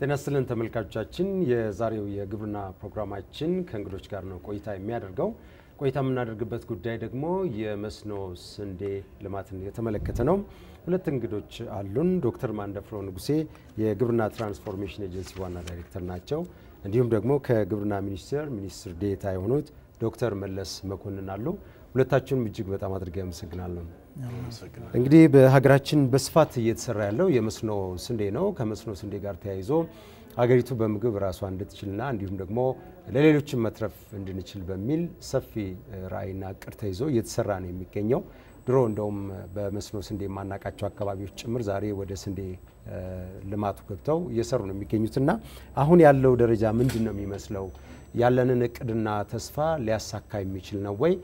ጤና ይስጥልን ተመልካቾቻችን። የዛሬው የግብርና ፕሮግራማችን ከእንግዶች ጋር ነው ቆይታ የሚያደርገው። ቆይታ የምናደርግበት ጉዳይ ደግሞ የመስኖ ስንዴ ልማትን የተመለከተ ነው። ሁለት እንግዶች አሉን። ዶክተር ማንደፍሮ ንጉሴ የግብርና ትራንስፎርሜሽን ኤጀንሲ ዋና ዳይሬክተር ናቸው። እንዲሁም ደግሞ ከግብርና ሚኒስቴር ሚኒስትር ዴታ የሆኑት ዶክተር መለስ መኮንን አሉ። ሁለታችሁንም እጅግ በጣም አድርጌ አመሰግናለሁ። እንግዲህ በሀገራችን በስፋት እየተሰራ ያለው የመስኖ ስንዴ ነው። ከመስኖ ስንዴ ጋር ተያይዞ ሀገሪቱ በምግብ ራሷ እንድትችልና እንዲሁም ደግሞ ለሌሎችን መትረፍ እንድንችል በሚል ሰፊ ራዕይና እቅድ ተይዞ እየተሰራ ነው የሚገኘው። ድሮ እንደውም በመስኖ ስንዴ የማናቃቸው አካባቢዎች ጭምር ዛሬ ወደ ስንዴ ልማቱ ገብተው እየሰሩ ነው የሚገኙትና አሁን ያለው ደረጃ ምንድን ነው የሚመስለው? ያለንን እቅድና ተስፋ ሊያሳካ የሚችል ነው ወይ?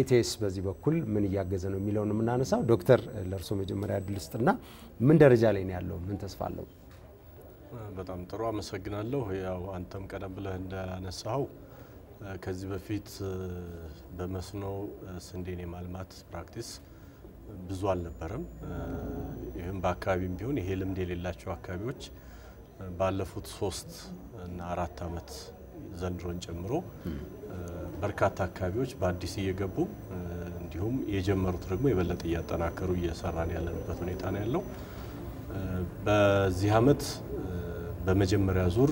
ኤቲኤስ በዚህ በኩል ምን እያገዘ ነው የሚለውን የምናነሳው። ዶክተር ለእርሶ መጀመሪያ እድል ስጥና ምን ደረጃ ላይ ነው ያለው? ምን ተስፋ አለው? በጣም ጥሩ አመሰግናለሁ። ያው አንተም ቀደም ብለህ እንዳነሳኸው ከዚህ በፊት በመስኖ ስንዴን የማልማት ፕራክቲስ ብዙ አልነበረም። ይህም በአካባቢም ቢሆን ይሄ ልምድ የሌላቸው አካባቢዎች ባለፉት ሶስት እና አራት አመት ዘንድሮን ጨምሮ በርካታ አካባቢዎች በአዲስ እየገቡ እንዲሁም የጀመሩት ደግሞ የበለጠ እያጠናከሩ እየሰራን ያለንበት ሁኔታ ነው ያለው። በዚህ አመት በመጀመሪያ ዙር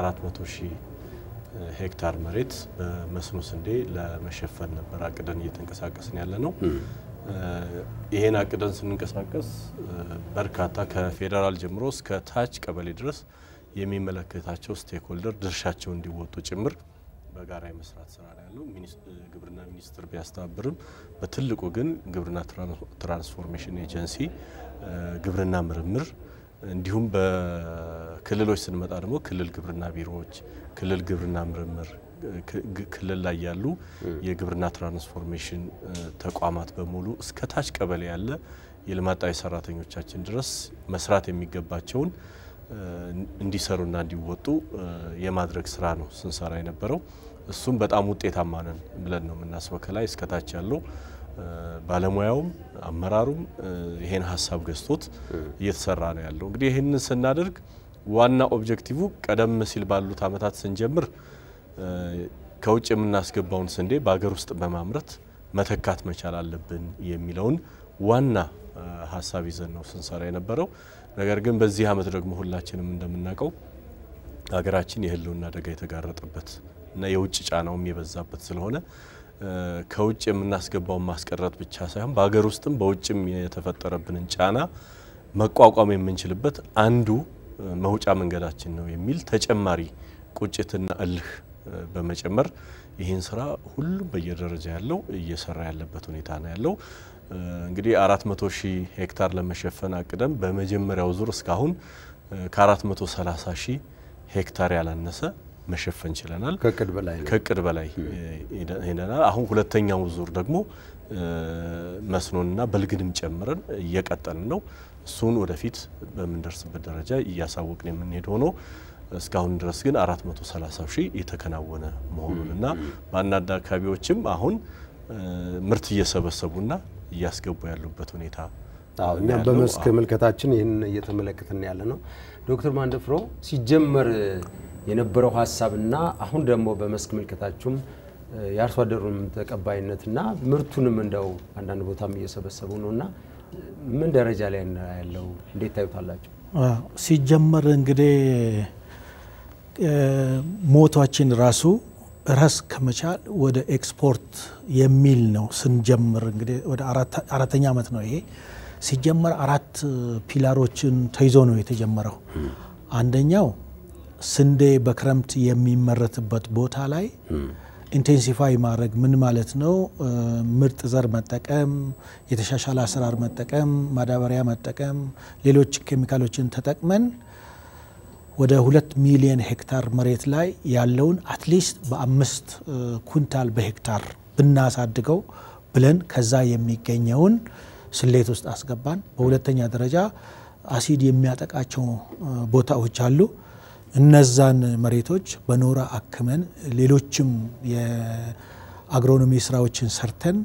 400 ሺህ ሄክታር መሬት በመስኖ ስንዴ ለመሸፈን ነበር አቅደን እየተንቀሳቀስን ያለ ነው። ይሄን አቅደን ስንንቀሳቀስ በርካታ ከፌዴራል ጀምሮ እስከ ታች ቀበሌ ድረስ የሚመለከታቸው ስቴክሆልደር ድርሻቸው እንዲወጡ ጭምር በጋራ የመስራት ስራ ላይ ያለው ግብርና ሚኒስቴር ቢያስተባብርም በትልቁ ግን ግብርና ትራንስፎርሜሽን ኤጀንሲ ግብርና ምርምር እንዲሁም በክልሎች ስንመጣ ደግሞ ክልል ግብርና ቢሮዎች፣ ክልል ግብርና ምርምር፣ ክልል ላይ ያሉ የግብርና ትራንስፎርሜሽን ተቋማት በሙሉ እስከ ታች ቀበሌ ያለ የልማጣዊ ሰራተኞቻችን ድረስ መስራት የሚገባቸውን እንዲሰሩና እንዲወጡ የማድረግ ስራ ነው ስንሰራ የነበረው። እሱም በጣም ውጤታማ ነን ብለን ነው የምናስበው። ከላይ እስከታች ያለው ባለሙያውም አመራሩም ይሄን ሀሳብ ገዝቶት እየተሰራ ነው ያለው። እንግዲህ ይህንን ስናደርግ ዋና ኦብጀክቲቭ ቀደም ሲል ባሉት አመታት ስንጀምር ከውጭ የምናስገባውን ስንዴ በሀገር ውስጥ በማምረት መተካት መቻል አለብን የሚለውን ዋና ሀሳብ ይዘን ነው ስንሰራ የነበረው። ነገር ግን በዚህ አመት ደግሞ ሁላችንም እንደምናውቀው ሀገራችን የህልውና አደጋ የተጋረጠበት እና የውጭ ጫናውም የበዛበት ስለሆነ ከውጭ የምናስገባውን ማስቀረት ብቻ ሳይሆን በሀገር ውስጥም በውጭም የተፈጠረብንን ጫና መቋቋም የምንችልበት አንዱ መውጫ መንገዳችን ነው የሚል ተጨማሪ ቁጭትና እልህ በመጨመር ይህን ስራ ሁሉም በየደረጃ ያለው እየሰራ ያለበት ሁኔታ ነው ያለው። እንግዲህ አራት መቶ ሺህ ሄክታር ለመሸፈን አቅደም በመጀመሪያው ዙር እስካሁን ከአራት መቶ ሰላሳ ሺህ ሄክታር ያላነሰ መሸፈን ችለናል። ከቅድ በላይ ከቅድ በላይ ሄደናል። አሁን ሁለተኛው ዙር ደግሞ መስኖንና በልግንም ጨምረን እየቀጠልን ነው። እሱን ወደፊት በምንደርስበት ደረጃ እያሳወቅን የምንሄድ ሆኖ እስካሁን ድረስ ግን 430 ሺህ የተከናወነ መሆኑንና በአንዳንድ አካባቢዎችም አሁን ምርት እየሰበሰቡና እያስገቡ ያሉበት ሁኔታ እኛም በመስክ ምልከታችን ይህን እየተመለከትን ያለ ነው። ዶክተር ማንደፍሮ ሲጀመር የነበረው ሀሳብና አሁን ደግሞ በመስክ ምልከታችሁም የአርሶ አደሩንም ተቀባይነትና ምርቱንም እንደው አንዳንድ ቦታም እየሰበሰቡ ነው እና ምን ደረጃ ላይ ያለው እንዴት ታዩታላቸው? ሲጀመር እንግዲህ ሞቷችን ራሱ ራስ ከመቻል ወደ ኤክስፖርት የሚል ነው ስንጀምር እንግዲህ ወደ አራተኛ ዓመት ነው ይሄ ሲጀመር አራት ፒላሮችን ተይዞ ነው የተጀመረው። አንደኛው ስንዴ በክረምት የሚመረትበት ቦታ ላይ ኢንቴንሲፋይ ማድረግ ምን ማለት ነው? ምርጥ ዘር መጠቀም፣ የተሻሻለ አሰራር መጠቀም፣ ማዳበሪያ መጠቀም፣ ሌሎች ኬሚካሎችን ተጠቅመን ወደ ሁለት ሚሊየን ሄክታር መሬት ላይ ያለውን አትሊስት በአምስት ኩንታል በሄክታር ብናሳድገው ብለን ከዛ የሚገኘውን ስሌት ውስጥ አስገባን። በሁለተኛ ደረጃ አሲድ የሚያጠቃቸው ቦታዎች አሉ። እነዛን መሬቶች በኖራ አክመን ሌሎችም የአግሮኖሚ ስራዎችን ሰርተን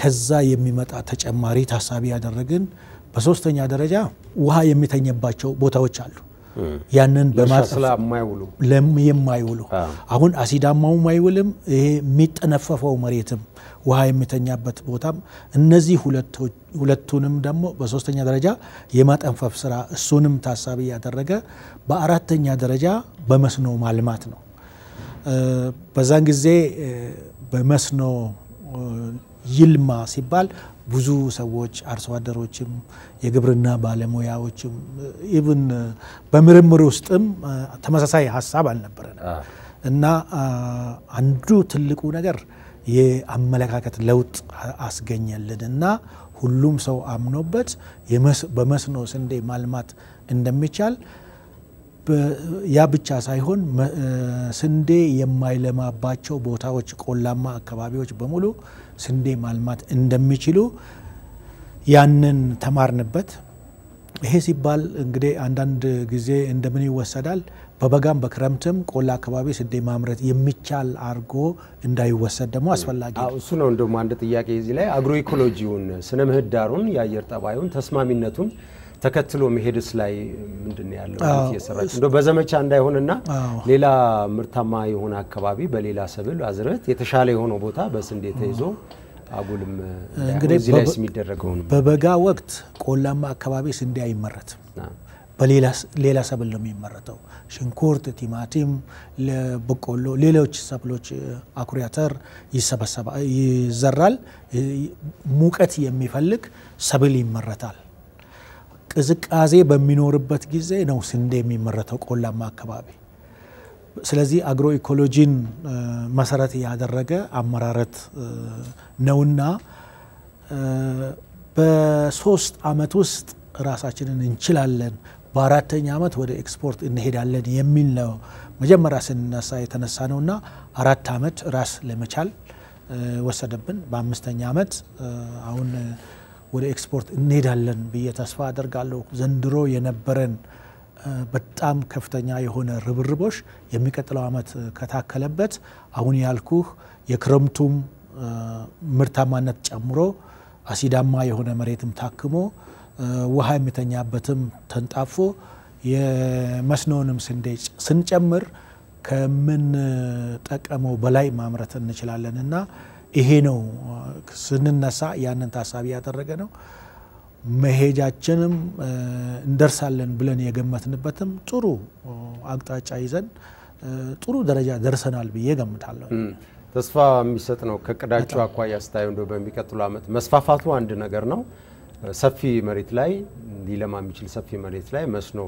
ከዛ የሚመጣ ተጨማሪ ታሳቢ ያደረግን። በሶስተኛ ደረጃ ውሃ የሚተኘባቸው ቦታዎች አሉ። ያንን የማይውሉ አሁን አሲዳማውም አይውልም። ይሄ የሚጠነፈፈው መሬትም ውሃ የሚተኛበት ቦታም እነዚህ ሁለቱንም ደግሞ በሶስተኛ ደረጃ የማጠንፈፍ ስራ እሱንም ታሳቢ ያደረገ በአራተኛ ደረጃ በመስኖ ማልማት ነው። በዛን ጊዜ በመስኖ ይልማ ሲባል ብዙ ሰዎች አርሶ አደሮችም የግብርና ባለሙያዎችም ኢብን በምርምር ውስጥም ተመሳሳይ ሀሳብ አልነበረንም እና አንዱ ትልቁ ነገር የአመለካከት ለውጥ አስገኘልን እና ሁሉም ሰው አምኖበት በመስኖ ስንዴ ማልማት እንደሚቻል ያ ብቻ ሳይሆን ስንዴ የማይለማባቸው ቦታዎች፣ ቆላማ አካባቢዎች በሙሉ ስንዴ ማልማት እንደሚችሉ ያንን ተማርንበት። ይሄ ሲባል እንግዲህ አንዳንድ ጊዜ እንደምን ይወሰዳል? በበጋም በክረምትም ቆላ አካባቢ ስንዴ ማምረት የሚቻል አድርጎ እንዳይወሰድ ደግሞ አስፈላጊ እሱ ነው እንደውም አንድ ጥያቄ እዚህ ላይ አግሮ ኢኮሎጂውን ስነ ምህዳሩን የአየር ጠባዩን ተስማሚነቱን ተከትሎ መሄድስ ላይ ምንድን ያለው እየሰራች እንደው በዘመቻ እንዳይሆንና ሌላ ምርታማ የሆነ አካባቢ በሌላ ሰብል አዝርዕት የተሻለ የሆነው ቦታ በስንዴ ተይዞ አጉልም እንግዲህ የሚደረገው ነው። በበጋ ወቅት ቆላማ አካባቢ ስንዴ አይመረትም። በሌላ ሰብል ነው የሚመረተው። ሽንኩርት፣ ቲማቲም፣ በቆሎ፣ ሌሎች ሰብሎች አኩሪ ይዘራል። ሙቀት የሚፈልግ ሰብል ይመረታል። ቅዝቃዜ በሚኖርበት ጊዜ ነው ስንዴ የሚመረተው ቆላማ አካባቢ። ስለዚህ አግሮ ኢኮሎጂን መሰረት ያደረገ አመራረት ነውና በሶስት አመት ውስጥ ራሳችንን እንችላለን በአራተኛ ዓመት ወደ ኤክስፖርት እንሄዳለን የሚል ነው መጀመሪያ ስንነሳ የተነሳ ነው እና አራት ዓመት ራስ ለመቻል ወሰደብን። በአምስተኛ ዓመት አሁን ወደ ኤክስፖርት እንሄዳለን ብዬ ተስፋ አደርጋለሁ። ዘንድሮ የነበረን በጣም ከፍተኛ የሆነ ርብርቦች የሚቀጥለው ዓመት ከታከለበት አሁን ያልኩህ የክረምቱም ምርታማነት ጨምሮ አሲዳማ የሆነ መሬትም ታክሞ ውሃ የሚተኛበትም ተንጣፎ የመስኖንም ስንዴ ስንጨምር ከምንጠቀመው በላይ ማምረት እንችላለን እና ይሄ ነው ስንነሳ ያንን ታሳቢ ያደረገ ነው። መሄጃችንም እንደርሳለን ብለን የገመትንበትም ጥሩ አቅጣጫ ይዘን ጥሩ ደረጃ ደርሰናል ብዬ ገምታለሁ። ተስፋ የሚሰጥ ነው። ከቅዳጩ አኳያ ስታዩ እንደው በሚቀጥሉ አመት መስፋፋቱ አንድ ነገር ነው። ሰፊ መሬት ላይ ሊለማ የሚችል ሰፊ መሬት ላይ መስኖ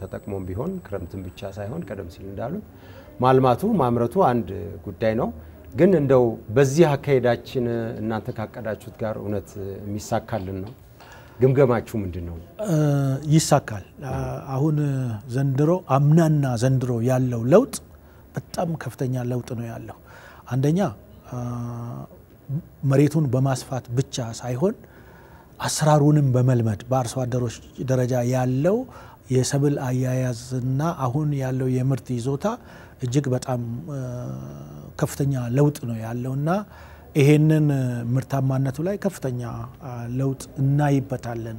ተጠቅሞም ቢሆን ክረምትን ብቻ ሳይሆን ቀደም ሲል እንዳሉት ማልማቱ ማምረቱ አንድ ጉዳይ ነው። ግን እንደው በዚህ አካሄዳችን እናንተ ካቀዳችሁት ጋር እውነት የሚሳካልን ነው? ግምገማችሁ ምንድን ነው? ይሳካል። አሁን ዘንድሮ አምናና ዘንድሮ ያለው ለውጥ በጣም ከፍተኛ ለውጥ ነው ያለው። አንደኛ መሬቱን በማስፋት ብቻ ሳይሆን አሰራሩንም በመልመድ በአርሶ አደሮች ደረጃ ያለው የሰብል አያያዝና አሁን ያለው የምርት ይዞታ እጅግ በጣም ከፍተኛ ለውጥ ነው ያለውና ይሄንን ምርታማነቱ ላይ ከፍተኛ ለውጥ እናይበታለን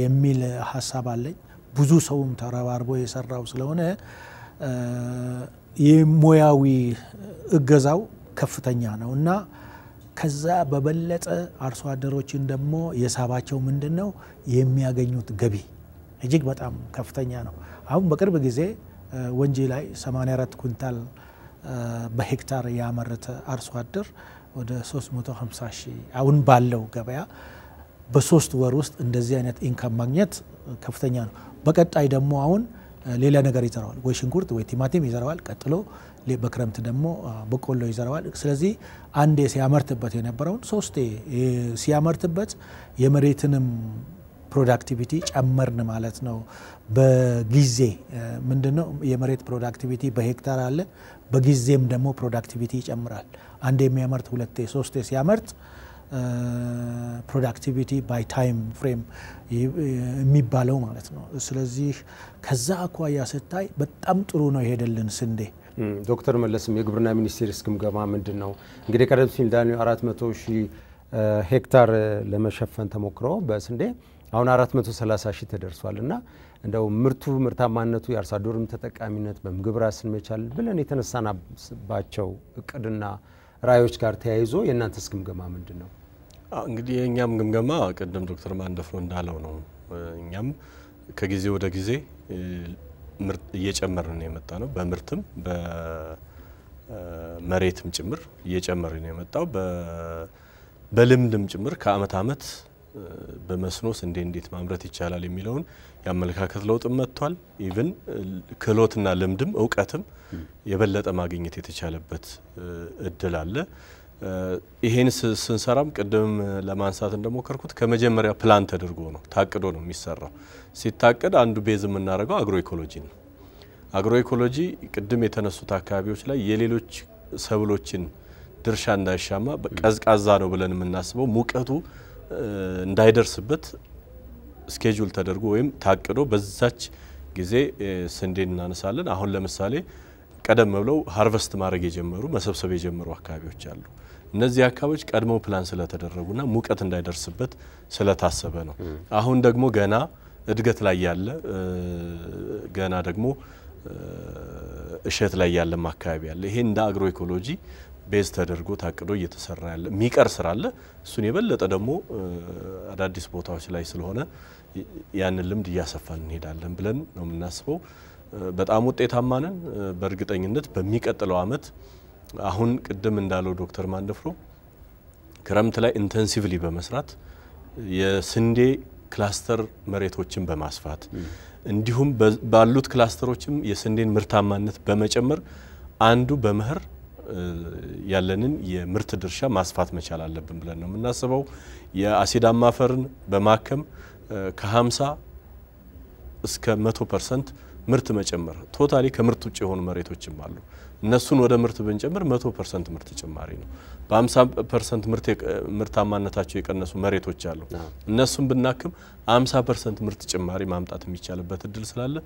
የሚል ሀሳብ አለኝ። ብዙ ሰውም ተረባርቦ የሰራው ስለሆነ የሙያዊ እገዛው ከፍተኛ ነው እና ከዛ በበለጠ አርሶ አደሮችን ደግሞ የሳባቸው ምንድን ነው የሚያገኙት ገቢ እጅግ በጣም ከፍተኛ ነው። አሁን በቅርብ ጊዜ ወንጂ ላይ 84 ኩንታል በሄክታር ያመረተ አርሶ አደር ወደ 350 አሁን ባለው ገበያ በሶስት ወር ውስጥ እንደዚህ አይነት ኢንካም ማግኘት ከፍተኛ ነው። በቀጣይ ደግሞ አሁን ሌላ ነገር ይዘረዋል። ወይ ሽንኩርት ወይ ቲማቲም ይዘረዋል። ቀጥሎ በክረምት ደግሞ በቆሎ ይዘረዋል። ስለዚህ አንዴ ሲያመርትበት የነበረውን ሶስቴ ሲያመርትበት የመሬትንም ፕሮዳክቲቪቲ ጨመርን ማለት ነው። በጊዜ ምንድነው የመሬት ፕሮዳክቲቪቲ በሄክታር አለ። በጊዜም ደግሞ ፕሮዳክቲቪቲ ይጨምራል። አንዴ የሚያመርት ሁለቴ ሶስቴ ሲያመርት ፕሮዳክቲቪቲ ባይ ታይም ፍሬም የሚባለው ማለት ነው። ስለዚህ ከዛ አኳያ ስታይ በጣም ጥሩ ነው የሄደልን ስንዴ ዶክተር መለስም የግብርና ሚኒስቴር ግምገማ ምንድን ነው? እንግዲህ ቀደም ሲል ዳኒ 400 ሺህ ሄክታር ለመሸፈን ተሞክሮ በስንዴ አሁን 430 ሺህ ተደርሷል እና እንደው ምርቱ ምርታማነቱ የአርሶ አደሩም ተጠቃሚነት በምግብ ራስን መቻል ብለን የተነሳናባቸው እቅድና ራዕዮች ጋር ተያይዞ የእናንተስ ግምገማ ምንድን ነው? እንግዲህ የእኛም ግምገማ ቅድም ዶክተር ማንደፍሮ እንዳለው ነው። እኛም ከጊዜ ወደ ጊዜ እየጨመርን ነው የመጣ ነው። በምርትም በመሬትም ጭምር እየጨመርን ነው የመጣው። በልምድም ጭምር ከአመት አመት በመስኖ ስንዴ እንዴት ማምረት ይቻላል የሚለውን የአመለካከት ለውጥም መጥቷል። ኢቭን ክህሎትና ልምድም እውቀትም የበለጠ ማግኘት የተቻለበት እድል አለ። ይሄን ስንሰራም ቅድም ለማንሳት እንደሞከርኩት ከመጀመሪያ ፕላን ተደርጎ ነው ታቅዶ ነው የሚሰራው። ሲታቅድ አንዱ ቤዝ የምናደርገው አግሮ ኢኮሎጂ ነው። አግሮ ኢኮሎጂ ቅድም የተነሱት አካባቢዎች ላይ የሌሎች ሰብሎችን ድርሻ እንዳይሻማ ቀዝቃዛ ነው ብለን የምናስበው ሙቀቱ እንዳይደርስበት ስኬጁል ተደርጎ ወይም ታቅዶ በዛች ጊዜ ስንዴ እናነሳለን። አሁን ለምሳሌ ቀደም ብለው ሀርቨስት ማድረግ የጀመሩ መሰብሰብ የጀመሩ አካባቢዎች አሉ። እነዚህ አካባቢዎች ቀድሞ ፕላን ስለተደረጉና ሙቀት እንዳይደርስበት ስለታሰበ ነው። አሁን ደግሞ ገና እድገት ላይ ያለ ገና ደግሞ እሸት ላይ ያለም አካባቢ ያለ ይሄ እንደ አግሮ ኢኮሎጂ ቤዝ ተደርጎ ታቅዶ እየተሰራ ያለ የሚቀር ስራ አለ። እሱን የበለጠ ደግሞ አዳዲስ ቦታዎች ላይ ስለሆነ ያንን ልምድ እያሰፋን እንሄዳለን ብለን ነው የምናስበው። በጣም ውጤታማ ነን። በእርግጠኝነት በሚቀጥለው አመት አሁን ቅድም እንዳለው ዶክተር ማንደፍሮ ክረምት ላይ ኢንተንሲቭሊ በመስራት የስንዴ ክላስተር መሬቶችን በማስፋት እንዲሁም ባሉት ክላስተሮችም የስንዴን ምርታማነት በመጨመር አንዱ በመኸር ያለንን የምርት ድርሻ ማስፋት መቻል አለብን ብለን ነው የምናስበው። የአሲዳማ አፈርን በማከም ከ50 እስከ 100 ፐርሰንት ምርት መጨመር ቶታሊ ከምርት ውጭ የሆኑ መሬቶችም አሉ። እነሱን ወደ ምርት ብንጨምር መቶ ፐርሰንት ምርት ጭማሪ ነው። በአምሳ ፐርሰንት ምርታማነታቸው የቀነሱ መሬቶች አሉ። እነሱን ብናክም አምሳ ፐርሰንት ምርት ጭማሪ ማምጣት የሚቻልበት እድል ስላለ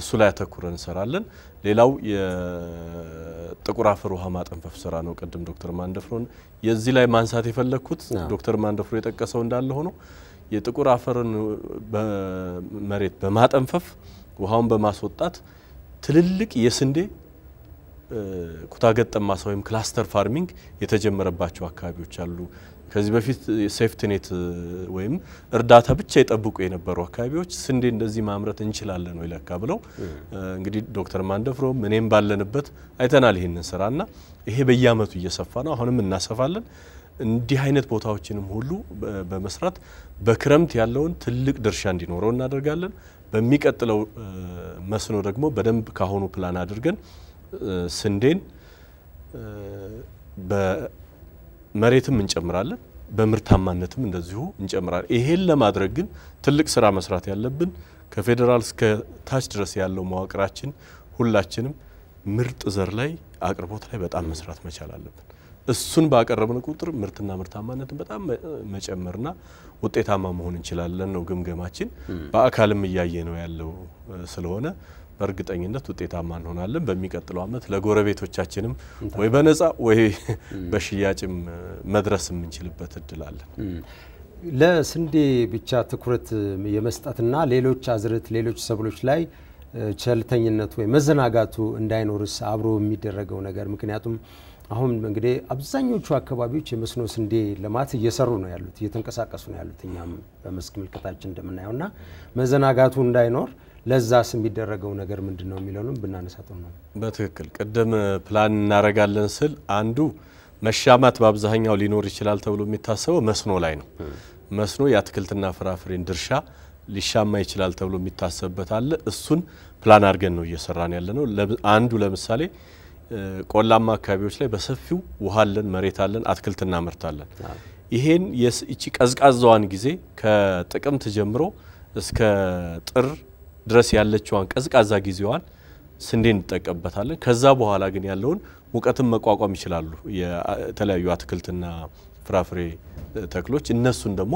እሱ ላይ አተኩረን እንሰራለን። ሌላው የጥቁር አፈር ውሃ ማጠንፈፍ ስራ ነው። ቅድም ዶክተር ማንደፍሮን የዚህ ላይ ማንሳት የፈለግኩት ዶክተር ማንደፍሮ የጠቀሰው እንዳለ ሆኖ የጥቁር አፈርን መሬት በማጠንፈፍ ውሃውን በማስወጣት ትልልቅ የስንዴ ኩታገጠም ማሳ ወይም ክላስተር ፋርሚንግ የተጀመረባቸው አካባቢዎች አሉ። ከዚህ በፊት ሴፍትኔት ወይም እርዳታ ብቻ የጠብቁ የነበሩ አካባቢዎች ስንዴ እንደዚህ ማምረት እንችላለን ወይ ለካ ብለው እንግዲህ ዶክተር ማንደፍሮ እኔም ባለንበት አይተናል ይህንን ስራና ይሄ በየአመቱ እየሰፋ ነው። አሁንም እናሰፋለን። እንዲህ አይነት ቦታዎችንም ሁሉ በመስራት በክረምት ያለውን ትልቅ ድርሻ እንዲኖረው እናደርጋለን። በሚቀጥለው መስኖ ደግሞ በደንብ ካሁኑ ፕላን አድርገን ስንዴን በመሬትም እንጨምራለን፣ በምርታማነትም እንደዚሁ እንጨምራለን። ይሄን ለማድረግ ግን ትልቅ ስራ መስራት ያለብን ከፌዴራል እስከ ታች ድረስ ያለው መዋቅራችን ሁላችንም ምርጥ ዘር ላይ አቅርቦት ላይ በጣም መስራት መቻል አለብን። እሱን ባቀረብን ቁጥር ምርትና ምርታማነትን በጣም መጨመርና ውጤታማ መሆን እንችላለን ነው ግምገማችን። በአካልም እያየ ነው ያለው ስለሆነ በእርግጠኝነት ውጤታማ እንሆናለን። በሚቀጥለው ዓመት ለጎረቤቶቻችንም ወይ በነጻ ወይ በሽያጭም መድረስ የምንችልበት እድል አለን። ለስንዴ ብቻ ትኩረት የመስጠትና ሌሎች አዝርት ሌሎች ሰብሎች ላይ ቸልተኝነቱ ወይ መዘናጋቱ እንዳይኖርስ አብሮ የሚደረገው ነገር ምክንያቱም አሁን እንግዲህ አብዛኞቹ አካባቢዎች የመስኖ ስንዴ ልማት እየሰሩ ነው ያሉት እየተንቀሳቀሱ ነው ያሉት እኛም በመስክ ምልክታችን እንደምናየው እና መዘናጋቱ እንዳይኖር ለዛስ የሚደረገው ነገር ምንድን ነው የሚለውንም ብናነሳ ጥሩ ነው። በትክክል ቅድም ፕላን እናደርጋለን ስል አንዱ መሻማት በአብዛኛው ሊኖር ይችላል ተብሎ የሚታሰበው መስኖ ላይ ነው። መስኖ የአትክልትና ፍራፍሬን ድርሻ ሊሻማ ይችላል ተብሎ የሚታሰብበት አለ። እሱን ፕላን አድርገን ነው እየሰራን ያለ ነው። አንዱ ለምሳሌ ቆላማ አካባቢዎች ላይ በሰፊው ውሃ አለን፣ መሬት አለን፣ አትክልት እናመርታለን። ይሄን ቀዝቃዛዋን ጊዜ ከጥቅምት ጀምሮ እስከ ጥር ድረስ ያለችዋን ቀዝቃዛ ጊዜዋን ስንዴ እንጠቀምበታለን። ከዛ በኋላ ግን ያለውን ሙቀትን መቋቋም ይችላሉ የተለያዩ አትክልትና ፍራፍሬ ተክሎች። እነሱን ደግሞ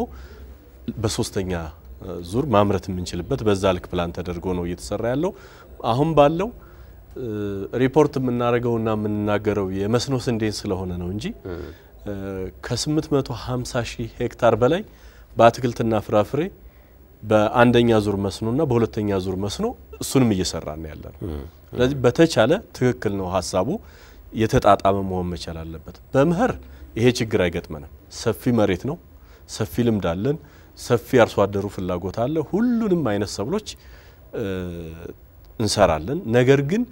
በሶስተኛ ዙር ማምረት የምንችልበት በዛ ልክ ፕላን ተደርጎ ነው እየተሰራ ያለው። አሁን ባለው ሪፖርት የምናደርገውና የምንናገረው የመስኖ ስንዴን ስለሆነ ነው እንጂ ከ850 ሺህ ሄክታር በላይ በአትክልትና ፍራፍሬ በአንደኛ ዙር መስኖና በሁለተኛ ዙር መስኖ እሱንም እየሰራን ያለ ነው። ስለዚህ በተቻለ ትክክል ነው ሀሳቡ የተጣጣመ መሆን መቻል አለበት። በምህር ይሄ ችግር አይገጥመንም። ሰፊ መሬት ነው፣ ሰፊ ልምድ አለን፣ ሰፊ አርሶ አደሩ ፍላጎት አለ። ሁሉንም አይነት ሰብሎች እንሰራለን። ነገር ግን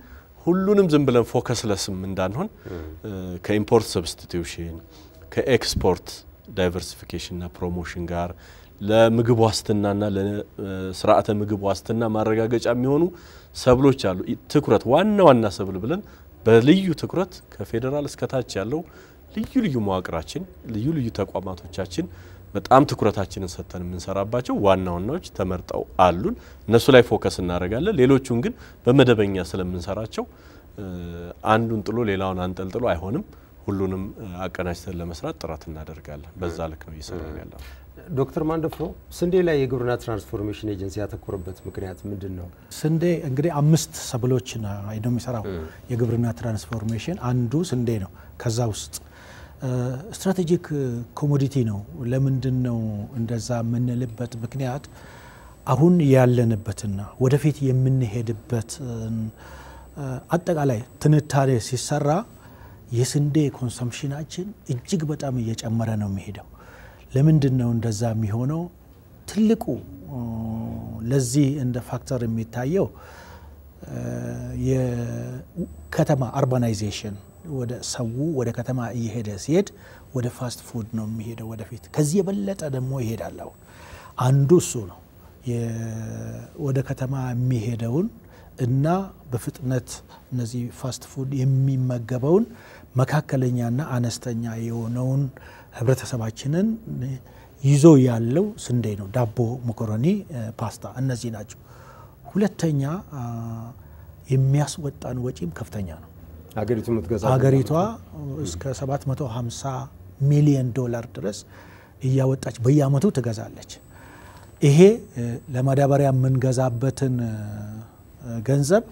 ሁሉንም ዝም ብለን ለስም እንዳንሆን ከኢምፖርት ሰብስቲቱሽን ከኤክስፖርት ዳይቨርሲፊኬሽንና ፕሮሞሽን ጋር ለምግብ ዋስትናና ለስርዓተ ምግብ ዋስትና ማረጋገጫ የሚሆኑ ሰብሎች አሉ። ትኩረት ዋና ዋና ሰብል ብለን በልዩ ትኩረት ከፌዴራል እስከታች ያለው ልዩ ልዩ መዋቅራችን ልዩ ልዩ ተቋማቶቻችን በጣም ትኩረታችንን ሰጥተን የምንሰራባቸው ዋና ዋናዎች ተመርጠው አሉን። እነሱ ላይ ፎከስ እናደርጋለን። ሌሎቹን ግን በመደበኛ ስለምንሰራቸው አንዱን ጥሎ ሌላውን አንጠልጥሎ አይሆንም። ሁሉንም አቀናጅተን ለመስራት ጥረት እናደርጋለን። በዛ ልክ ነው እየሰራን ያለው። ዶክተር ማንደፍሮ ስንዴ ላይ የግብርና ትራንስፎርሜሽን ኤጀንሲ ያተኮረበት ምክንያት ምንድን ነው? ስንዴ እንግዲህ አምስት ሰብሎች ነው የሚሰራው የግብርና ትራንስፎርሜሽን አንዱ ስንዴ ነው። ከዛ ውስጥ ስትራቴጂክ ኮሞዲቲ ነው። ለምንድን ነው እንደዛ የምንልበት ምክንያት አሁን ያለንበትና ወደፊት የምንሄድበት አጠቃላይ ትንታኔ ሲሰራ የስንዴ ኮንሰምፕሽናችን እጅግ በጣም እየጨመረ ነው የሚሄደው። ለምንድን ነው እንደዛ የሚሆነው? ትልቁ ለዚህ እንደ ፋክተር የሚታየው የከተማ አርባናይዜሽን ወደ ሰው ወደ ከተማ እየሄደ ሲሄድ ወደ ፋስት ፉድ ነው የሚሄደው። ወደፊት ከዚህ የበለጠ ደግሞ ይሄዳል። አሁን አንዱ እሱ ነው። ወደ ከተማ የሚሄደውን እና በፍጥነት እነዚህ ፋስት ፉድ የሚመገበውን መካከለኛና አነስተኛ የሆነውን ህብረተሰባችንን ይዞ ያለው ስንዴ ነው። ዳቦ፣ መኮረኒ፣ ፓስታ እነዚህ ናቸው። ሁለተኛ የሚያስወጣን ወጪም ከፍተኛ ነው። ሀገሪቷ እስከ 750 ሚሊዮን ዶላር ድረስ እያወጣች በየአመቱ ትገዛለች። ይሄ ለማዳበሪያ የምንገዛበትን ገንዘብ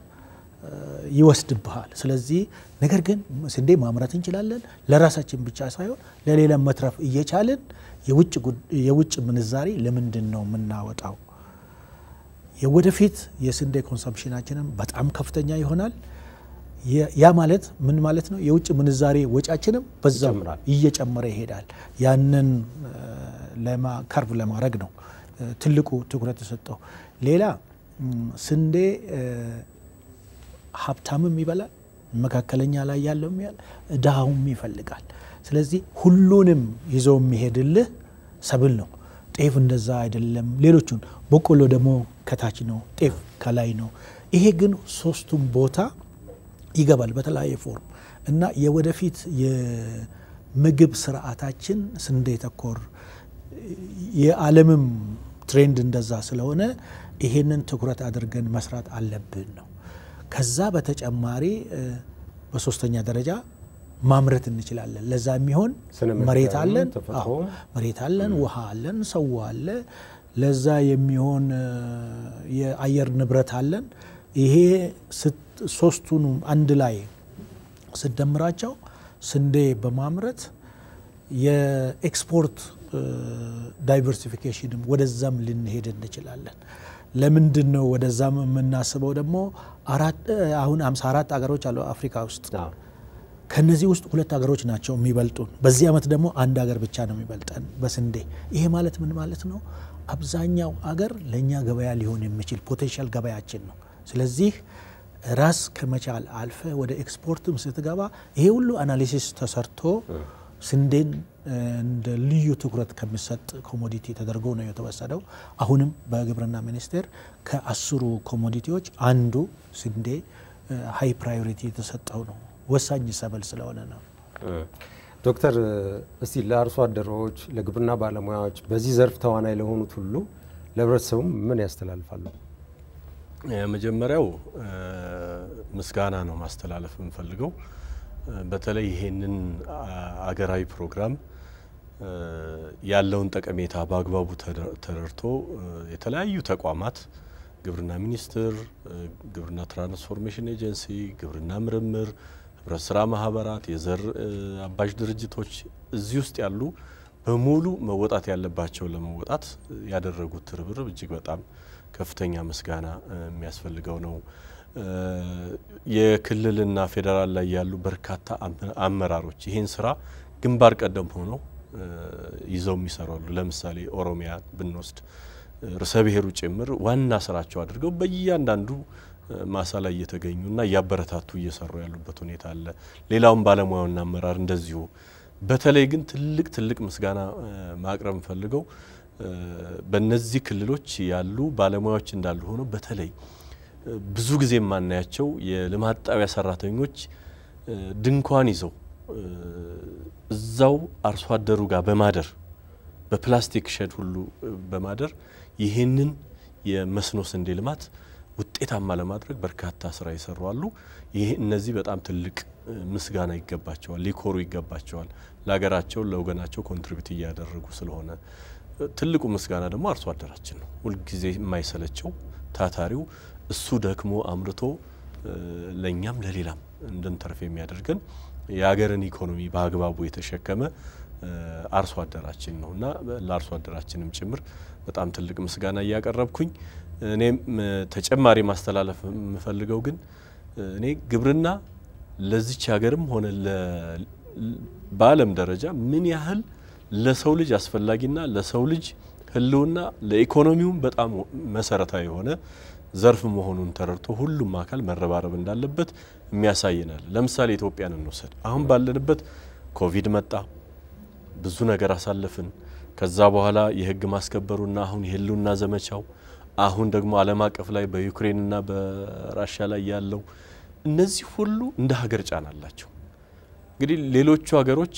ይወስድብሃል። ስለዚህ ነገር ግን ስንዴ ማምረት እንችላለን። ለራሳችን ብቻ ሳይሆን ለሌላ መትረፍ እየቻልን የውጭ ምንዛሬ ለምንድን ነው የምናወጣው? የወደፊት የስንዴ ኮንሰምፕሽናችንም በጣም ከፍተኛ ይሆናል። ያ ማለት ምን ማለት ነው? የውጭ ምንዛሬ ወጫችንም በዛው እየጨመረ ይሄዳል። ያንን ለማከርቭ ለማድረግ ነው ትልቁ ትኩረት የሰጠው። ሌላ ስንዴ ሀብታምም ይበላል፣ መካከለኛ ላይ ያለውም ያል ድሃውም ይፈልጋል። ስለዚህ ሁሉንም ይዞ የሚሄድልህ ሰብል ነው። ጤፍ እንደዛ አይደለም። ሌሎቹን በቆሎ ደግሞ ከታች ነው፣ ጤፍ ከላይ ነው። ይሄ ግን ሶስቱም ቦታ ይገባል በተለያየ ፎርም እና የወደፊት የምግብ ስርዓታችን ስንዴ ተኮር የዓለምም ትሬንድ እንደዛ ስለሆነ ይሄንን ትኩረት አድርገን መስራት አለብን ነው። ከዛ በተጨማሪ በሶስተኛ ደረጃ ማምረት እንችላለን። ለዛ የሚሆን መሬት አለን፣ መሬት አለን፣ ውሃ አለን፣ ሰው አለ። ለዛ የሚሆን የአየር ንብረት አለን። ይሄ ሶስቱን አንድ ላይ ስደምራቸው ስንዴ በማምረት የኤክስፖርት ዳይቨርሲፊኬሽንም ወደዛም ልንሄድ እንችላለን። ለምንድን ነው ወደዛ የምናስበው? ደግሞ አሁን 54 ሀገሮች አሉ አፍሪካ ውስጥ። ከነዚህ ውስጥ ሁለት ሀገሮች ናቸው የሚበልጡን። በዚህ አመት ደግሞ አንድ ሀገር ብቻ ነው የሚበልጠን በስንዴ። ይሄ ማለት ምን ማለት ነው? አብዛኛው አገር ለእኛ ገበያ ሊሆን የሚችል ፖቴንሻል ገበያችን ነው። ስለዚህ ራስ ከመቻል አልፈ ወደ ኤክስፖርትም ስትገባ ይሄ ሁሉ አናሊሲስ ተሰርቶ ስንዴን እንደ ልዩ ትኩረት ከሚሰጥ ኮሞዲቲ ተደርጎ ነው የተወሰደው። አሁንም በግብርና ሚኒስቴር ከአስሩ ኮሞዲቲዎች አንዱ ስንዴ ሀይ ፕራዮሪቲ የተሰጠው ነው። ወሳኝ ሰብል ስለሆነ ነው። ዶክተር እስቲ ለአርሶ አደሮች፣ ለግብርና ባለሙያዎች፣ በዚህ ዘርፍ ተዋናይ ለሆኑት ሁሉ ለህብረተሰቡም ምን ያስተላልፋሉ? የመጀመሪያው ምስጋና ነው ማስተላለፍ የምንፈልገው። በተለይ ይሄንን አገራዊ ፕሮግራም ያለውን ጠቀሜታ በአግባቡ ተረድቶ የተለያዩ ተቋማት ግብርና ሚኒስቴር፣ ግብርና ትራንስፎርሜሽን ኤጀንሲ፣ ግብርና ምርምር፣ ህብረት ስራ ማህበራት፣ የዘር አባጅ ድርጅቶች እዚህ ውስጥ ያሉ በሙሉ መወጣት ያለባቸው ለመወጣት ያደረጉት ርብርብ እጅግ በጣም ከፍተኛ ምስጋና የሚያስፈልገው ነው። የክልልና ፌዴራል ላይ ያሉ በርካታ አመራሮች ይህን ስራ ግንባር ቀደም ሆነው ይዘው የሚሰራሉ። ለምሳሌ ኦሮሚያ ብንወስድ ርዕሰ ብሔሩ ጭምር ዋና ስራቸው አድርገው በእያንዳንዱ ማሳ ላይ እየተገኙና እያበረታቱ እየሰሩ ያሉበት ሁኔታ አለ። ሌላውም ባለሙያውና አመራር እንደዚሁ። በተለይ ግን ትልቅ ትልቅ ምስጋና ማቅረብ ፈልገው በእነዚህ ክልሎች ያሉ ባለሙያዎች እንዳሉ ሆነው በተለይ ብዙ ጊዜ የማናያቸው የልማት ጣቢያ ሰራተኞች ድንኳን ይዘው እዛው አርሶ አደሩ ጋር በማደር በፕላስቲክ ሸድ ሁሉ በማደር ይህንን የመስኖ ስንዴ ልማት ውጤታማ ለማድረግ በርካታ ስራ ይሰሩ አሉ። እነዚህ በጣም ትልቅ ምስጋና ይገባቸዋል፣ ሊኮሩ ይገባቸዋል። ለሀገራቸው ለወገናቸው ኮንትሪቢት እያደረጉ ስለሆነ ትልቁ ምስጋና ደግሞ አርሶ አደራችን ነው። ሁልጊዜ የማይሰለቸው ታታሪው እሱ ደክሞ አምርቶ ለእኛም ለሌላም እንድንተርፍ የሚያደርገን የሀገርን ኢኮኖሚ በአግባቡ የተሸከመ አርሶ አደራችን ነው እና ለአርሶ አደራችንም ጭምር በጣም ትልቅ ምስጋና እያቀረብኩኝ እኔም ተጨማሪ ማስተላለፍ የምፈልገው ግን እኔ ግብርና ለዚች ሀገርም ሆነ በዓለም ደረጃ ምን ያህል ለሰው ልጅ አስፈላጊና ለሰው ልጅ ሕልውና ለኢኮኖሚውም በጣም መሰረታዊ የሆነ ዘርፍ መሆኑን ተረድቶ ሁሉም አካል መረባረብ እንዳለበት የሚያሳይናል። ለምሳሌ ኢትዮጵያን እንውሰድ። አሁን ባለንበት ኮቪድ መጣ፣ ብዙ ነገር አሳለፍን። ከዛ በኋላ የህግ ማስከበሩና አሁን የህልውና ዘመቻው አሁን ደግሞ ዓለም አቀፍ ላይ በዩክሬንና በራሽያ ላይ ያለው እነዚህ ሁሉ እንደ ሀገር ጫና አላቸው። እንግዲህ ሌሎቹ ሀገሮች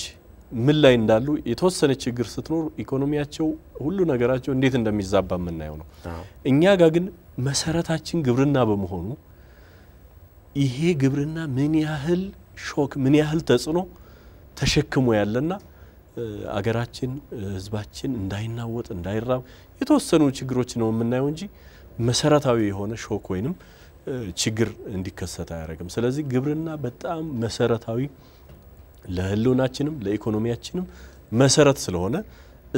ምን ላይ እንዳሉ የተወሰነ ችግር ስትኖር ኢኮኖሚያቸው ሁሉ ነገራቸው እንዴት እንደሚዛባ የምናየው ነው። እኛ ጋር ግን መሰረታችን ግብርና በመሆኑ ይሄ ግብርና ምን ያህል ሾክ ምን ያህል ተጽዕኖ ተሸክሞ ያለና አገራችን ህዝባችን እንዳይናወጥ እንዳይራብ የተወሰኑ ችግሮች ነው የምናየው እንጂ መሰረታዊ የሆነ ሾክ ወይንም ችግር እንዲከሰት አያደርግም። ስለዚህ ግብርና በጣም መሰረታዊ ለህልውናችንም ለኢኮኖሚያችንም መሰረት ስለሆነ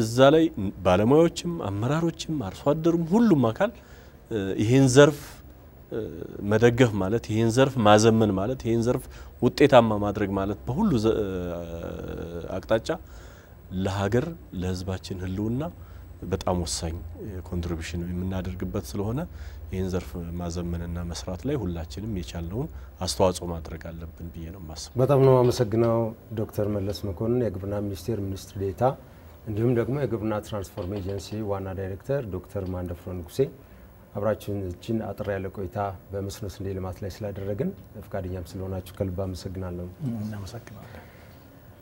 እዛ ላይ ባለሙያዎችም አመራሮችም አርሶ አደሩም ሁሉም አካል ይህን ዘርፍ መደገፍ ማለት ይህን ዘርፍ ማዘመን ማለት ይህን ዘርፍ ውጤታማ ማድረግ ማለት በሁሉ አቅጣጫ ለሀገር ለሕዝባችን ህልውና በጣም ወሳኝ ኮንትሪቢሽን የምናደርግበት ስለሆነ ይህን ዘርፍ ማዘመንና መስራት ላይ ሁላችንም የቻልነውን አስተዋጽኦ ማድረግ አለብን ብዬ ነው ማስብ። በጣም ነው አመሰግናው ዶክተር መለስ መኮንን የግብርና ሚኒስቴር ሚኒስትር ዴታ እንዲሁም ደግሞ የግብርና ትራንስፎርም ኤጀንሲ ዋና ዳይሬክተር ዶክተር ማንደፍሮ ንጉሴ አብራችሁን እጅን አጥር ያለ ቆይታ በመስኖ ስንዴ ልማት ላይ ስላደረግን ፈቃደኛም ስለሆናችሁ ከልብ አመሰግናለሁ። እናመሰግናለን።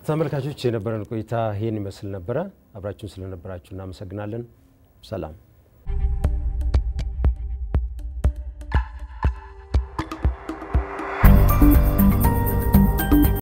ተመልካቾች የነበረን ቆይታ ይህን ይመስል ነበረ። አብራችሁን ስለነበራችሁ እናመሰግናለን። ሰላም